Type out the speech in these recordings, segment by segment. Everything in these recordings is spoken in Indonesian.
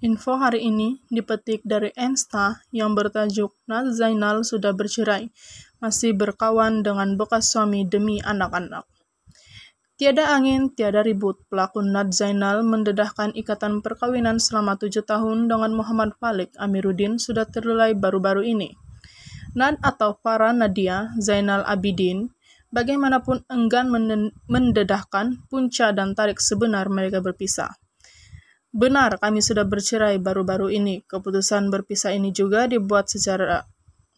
Info hari ini dipetik dari Ensta yang bertajuk Nat Zainal sudah bercerai, masih berkawan dengan bekas suami demi anak-anak. Tiada angin, tiada ribut, pelaku Nat Zainal mendedahkan ikatan perkawinan selama tujuh tahun dengan Muhammad Falik Amiruddin sudah terlelai baru-baru ini. Nad atau Farah Nadia Zainal Abidin bagaimanapun enggan mendedahkan punca dan tarik sebenar mereka berpisah. Benar, kami sudah bercerai baru-baru ini. Keputusan berpisah ini juga dibuat secara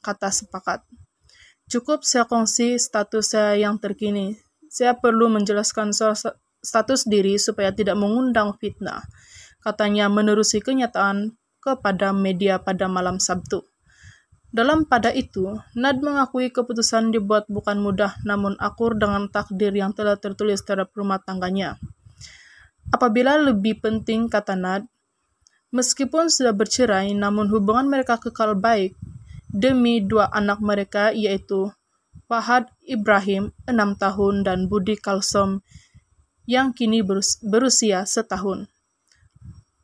kata sepakat. Cukup saya kongsi status saya yang terkini. Saya perlu menjelaskan soal status diri supaya tidak mengundang fitnah. Katanya menerusi kenyataan kepada media pada malam Sabtu. Dalam pada itu, Nad mengakui keputusan dibuat bukan mudah namun akur dengan takdir yang telah tertulis terhadap rumah tangganya. Apabila lebih penting kata Nad, meskipun sudah bercerai namun hubungan mereka kekal baik demi dua anak mereka yaitu Fahad Ibrahim 6 tahun dan Budi Kalsom yang kini berusia setahun.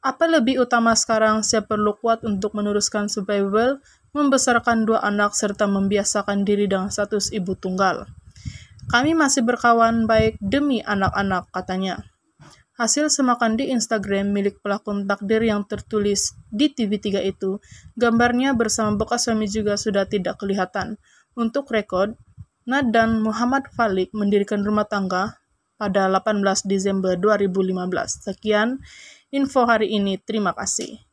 Apa lebih utama sekarang saya perlu kuat untuk meneruskan survival, membesarkan dua anak serta membiasakan diri dengan status ibu tunggal. Kami masih berkawan baik demi anak-anak katanya. Hasil semakan di Instagram milik pelakon takdir yang tertulis di TV3 itu, gambarnya bersama bekas suami juga sudah tidak kelihatan. Untuk rekod, Nad dan Muhammad Falik mendirikan rumah tangga pada 18 Desember 2015. Sekian info hari ini, terima kasih.